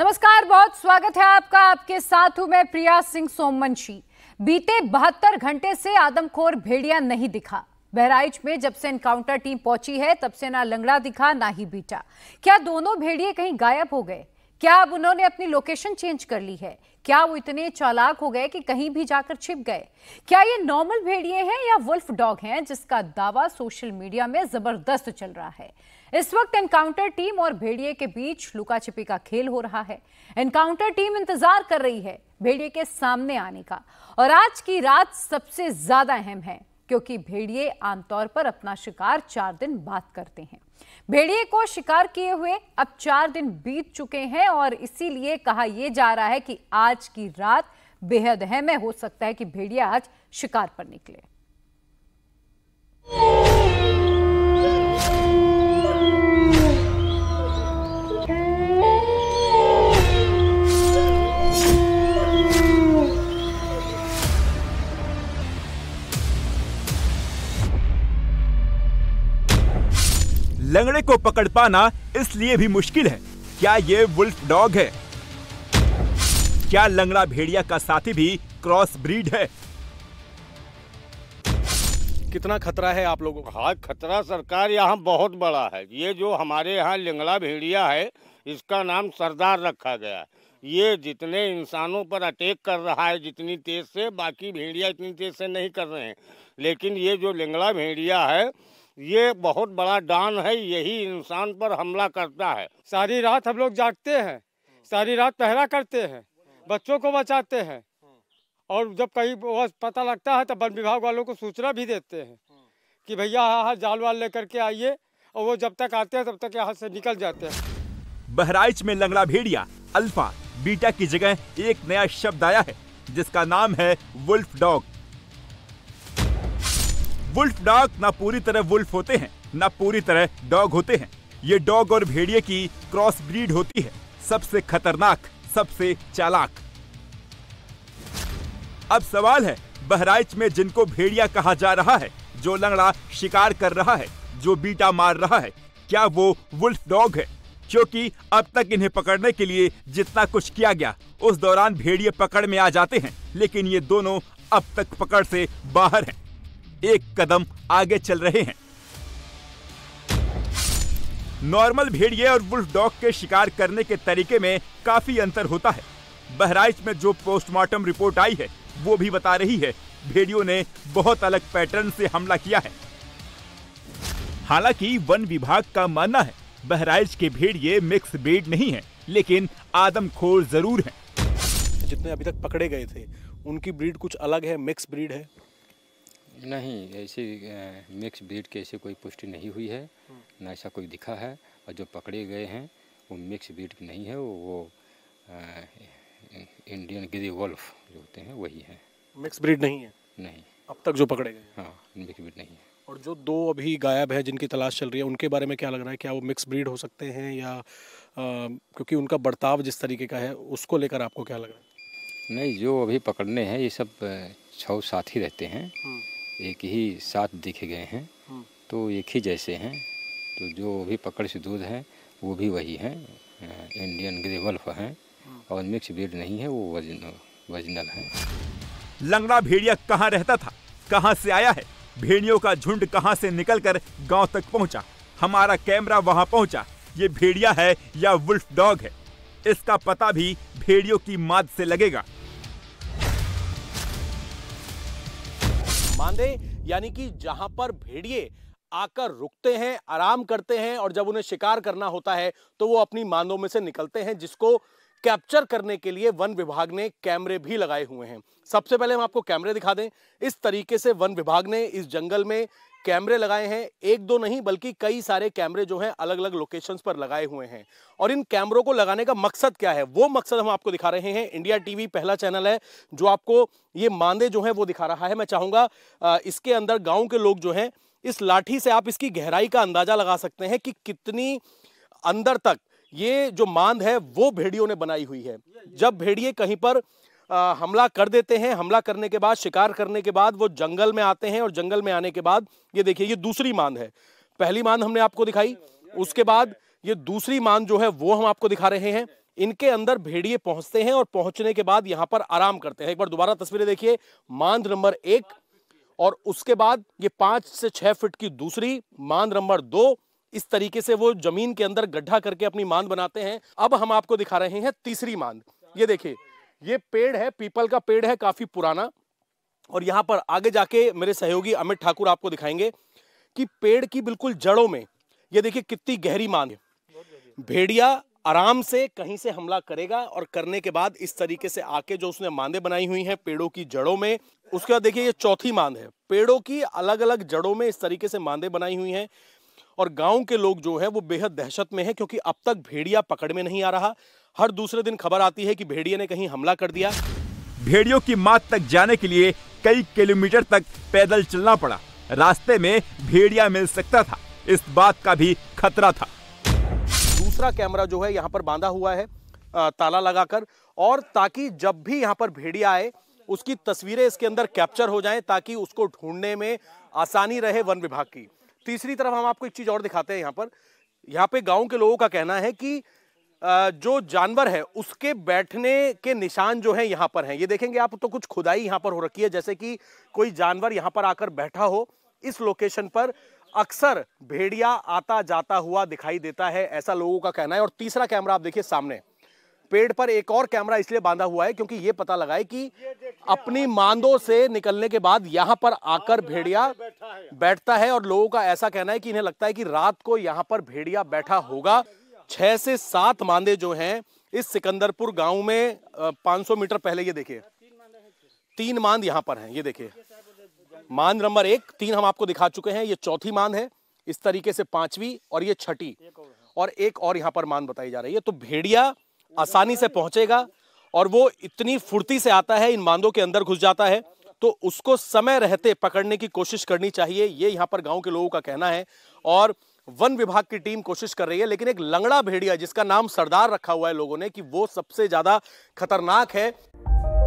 नमस्कार बहुत स्वागत है आपका आपके साथ हूं मैं प्रिया सिंह सोमवंशी बीते बहत्तर घंटे से आदमखोर भेड़िया नहीं दिखा बहराइच में जब से एनकाउंटर टीम पहुंची है तब से ना लंगड़ा दिखा ना ही बीटा क्या दोनों भेड़िए कहीं गायब हो गए क्या अब उन्होंने अपनी लोकेशन चेंज कर ली है क्या वो इतने चालाक हो गए कि कहीं भी जाकर छिप गए क्या ये नॉर्मल भेड़िए हैं या वुल्फ डॉग हैं जिसका दावा सोशल मीडिया में जबरदस्त चल रहा है इस वक्त एनकाउंटर टीम और भेड़िए के बीच लुका छिपी का खेल हो रहा है एनकाउंटर टीम इंतजार कर रही है भेड़िए के सामने आने का और आज की रात सबसे ज्यादा अहम है क्योंकि भेड़िए आमतौर पर अपना शिकार चार दिन बाद करते हैं भेड़िए को शिकार किए हुए अब चार दिन बीत चुके हैं और इसीलिए कहा यह जा रहा है कि आज की रात बेहद अहम है हो सकता है कि भेड़िया आज शिकार पर निकले लंगड़े को पकड़ पाना इसलिए भी मुश्किल है क्या ये वुल्फ डॉग है क्या लंगड़ा भेड़िया का साथी भी क्रॉस ब्रीड है कितना खतरा है आप लोगों का हाँ खतरा सरकार यहाँ बहुत बड़ा है ये जो हमारे यहाँ लंगड़ा भेड़िया है इसका नाम सरदार रखा गया है ये जितने इंसानों पर अटैक कर रहा है जितनी तेज से बाकी भेड़िया इतनी तेज से नहीं कर रहे हैं लेकिन ये जो लंगड़ा भेड़िया है ये बहुत बड़ा डान है यही इंसान पर हमला करता है सारी रात हम लोग जागते हैं सारी रात पहरा करते हैं बच्चों को बचाते हैं और जब कहीं पता लगता है तब तो वन विभाग वालों को सूचना भी देते हैं कि भैया हाँ, हाँ जाल वाल लेकर के आइए और वो जब तक आते हैं तब तक यहाँ से निकल जाते हैं बहराइच में लंगड़ा भेड़िया अल्फा बीटा की जगह एक नया शब्द आया है जिसका नाम है वुल्फ डॉग वुल्फ डॉग ना पूरी तरह वुल्फ होते हैं ना पूरी तरह डॉग होते हैं ये डॉग और भेड़िए की क्रॉस ब्रीड होती है सबसे खतरनाक सबसे चालाक अब सवाल है बहराइच में जिनको भेड़िया कहा जा रहा है जो लंगड़ा शिकार कर रहा है जो बीटा मार रहा है क्या वो वुल्फ डॉग है क्योंकि अब तक इन्हें पकड़ने के लिए जितना कुछ किया गया उस दौरान भेड़िए पकड़ में आ जाते हैं लेकिन ये दोनों अब तक पकड़ से बाहर हैं एक कदम आगे चल रहे हैं नॉर्मल भेड़िए और वुल्फ डॉग के शिकार करने के तरीके में काफी अंतर होता है बहराइच में जो पोस्टमार्टम रिपोर्ट आई है वो भी बता रही है भेड़ियों ने बहुत अलग पैटर्न से हमला किया है हालांकि वन विभाग का मानना है बहराइच के भेड़िए मिक्स ब्रीड नहीं है लेकिन आदमखोर जरूर हैं। जितने अभी तक पकड़े गए थे उनकी ब्रीड कुछ अलग है मिक्स ब्रीड है नहीं ऐसे मिक्स ब्रीड के ऐसे कोई पुष्टि नहीं हुई है हम्म। ना ऐसा कोई दिखा है और जो पकड़े गए हैं वो मिक्स ब्रीड नहीं है वो आ, इंडियन गिरी वल्फ जो होते हैं वही है मिक्स ब्रीड नहीं है नहीं अब तक जो पकड़े गए हाँ मिक्स ब्रीड नहीं है और जो दो अभी गायब है जिनकी तलाश चल रही है उनके बारे में क्या लग रहा है क्या वो मिक्स ब्रीड हो सकते हैं या आ, क्योंकि उनका बर्ताव जिस तरीके का है उसको लेकर आपको क्या लग रहा है नहीं जो अभी पकड़ने हैं ये सब छः साथ ही रहते हैं हम्म। एक ही साथ दिखे गए हैं हम्म। तो एक ही जैसे हैं तो जो भी पकड़ से दूध हैं वो भी वही हैं इंडियन ग्रे वल्फ हैं हम्म। और मिक्स ब्रीड नहीं है वो वजन वजनल हैं लंगड़ा भेड़िया कहाँ रहता था कहाँ से आया है भेड़ियों का झुंड कहाँ से निकलकर गांव तक पहुँचा हमारा कैमरा वहाँ पहुँचा ये भेड़िया है या वुल्फ डॉग है इसका पता भी भेड़ियों की माद से लगेगा बांधे यानी कि जहां पर भेड़िए आकर रुकते हैं आराम करते हैं और जब उन्हें शिकार करना होता है तो वो अपनी मांदों में से निकलते हैं जिसको कैप्चर करने के लिए वन विभाग ने कैमरे भी लगाए हुए हैं सबसे पहले हम आपको कैमरे दिखा दें इस तरीके से वन विभाग ने इस जंगल में कैमरे लगाए हैं एक दो नहीं बल्कि कई सारे कैमरे जो हैं अलग अलग लोकेशंस पर लगाए हुए हैं और इन कैमरों को लगाने का मकसद क्या है वो मकसद हम आपको दिखा रहे हैं इंडिया टीवी पहला चैनल है जो आपको ये मांदे जो है वो दिखा रहा है मैं चाहूँगा इसके अंदर गाँव के लोग जो हैं इस लाठी से आप इसकी गहराई का अंदाजा लगा सकते हैं कि कितनी अंदर तक ये जो मांद है वो भेड़ियों ने बनाई हुई है जब भेड़िए कहीं पर हमला कर देते हैं हमला करने के बाद शिकार करने के बाद वो जंगल में आते हैं और जंगल में आने के बाद ये देखिए ये दूसरी मांद है पहली मांद हमने आपको दिखाई उसके बाद ये दूसरी मांद जो है वो हम आपको दिखा रहे हैं इनके अंदर भेड़िए पहुंचते हैं और पहुंचने के बाद यहां पर आराम करते हैं एक बार दोबारा तस्वीरें देखिए मांद नंबर एक और उसके बाद ये पांच से छह फिट की दूसरी मांद नंबर दो इस तरीके से वो जमीन के अंदर गड्ढा करके अपनी मांद बनाते हैं अब हम आपको दिखा रहे हैं तीसरी मांद ये देखिए ये पेड़ है पीपल का पेड़ है काफ़ी पुराना और यहाँ पर आगे जाके मेरे सहयोगी अमित ठाकुर आपको दिखाएंगे कि पेड़ की बिल्कुल जड़ों में ये देखिए कितनी गहरी मांग है भेड़िया आराम से कहीं से हमला करेगा और करने के बाद इस तरीके से आके जो उसने मांदे बनाई हुई हैं पेड़ों की जड़ों में उसके बाद देखिए ये चौथी मांद है पेड़ों की अलग अलग जड़ों में इस तरीके से मांदे बनाई हुई हैं और गांव के लोग जो है वो बेहद दहशत में हैं क्योंकि अब तक भेड़िया पकड़ में नहीं आ रहा हर दूसरे दिन खबर आती है कि भेड़िए ने कहीं हमला कर दिया भेड़ियों की मात तक जाने के लिए कई किलोमीटर तक पैदल चलना पड़ा रास्ते में भेड़िया मिल सकता था इस बात का भी खतरा था दूसरा कैमरा जो है यहाँ पर बांधा हुआ है ताला लगाकर और ताकि जब भी यहाँ पर भेड़िया आए उसकी तस्वीरें इसके अंदर कैप्चर हो जाएं ताकि उसको ढूंढने में आसानी रहे वन विभाग की तीसरी तरफ हम आपको एक चीज़ और दिखाते हैं यहाँ पर यहाँ पे गांव के लोगों का कहना है कि जो जानवर है उसके बैठने के निशान जो है यहाँ पर हैं ये देखेंगे आप तो कुछ खुदाई यहाँ पर हो रखी है जैसे कि कोई जानवर यहाँ पर आकर बैठा हो इस लोकेशन पर अक्सर भेड़िया आता जाता हुआ दिखाई देता है ऐसा लोगों का कहना है और तीसरा कैमरा आप देखिए सामने पेड़ पर एक और कैमरा इसलिए बांधा हुआ है क्योंकि ये पता लगा है कि अपनी मांदों से निकलने के बाद यहाँ पर आकर भेड़िया बैठता है और लोगों का ऐसा कहना है कि इन्हें लगता है कि रात को यहाँ पर भेड़िया बैठा होगा छः से सात मांदे जो हैं इस सिकंदरपुर गांव में 500 मीटर पहले ये देखिए तीन मांद यहाँ पर हैं ये देखिए मांद नंबर एक तीन हम आपको दिखा चुके हैं ये चौथी मांद है इस तरीके से पांचवी और ये छठी और एक और यहाँ पर मांद बताई जा रही है तो भेड़िया आसानी से पहुंचेगा और वो इतनी फुर्ती से आता है इन मांदों के अंदर घुस जाता है तो उसको समय रहते पकड़ने की कोशिश करनी चाहिए ये यहाँ पर गांव के लोगों का कहना है और वन विभाग की टीम कोशिश कर रही है लेकिन एक लंगड़ा भेड़िया जिसका नाम सरदार रखा हुआ है लोगों ने कि वो सबसे ज्यादा खतरनाक है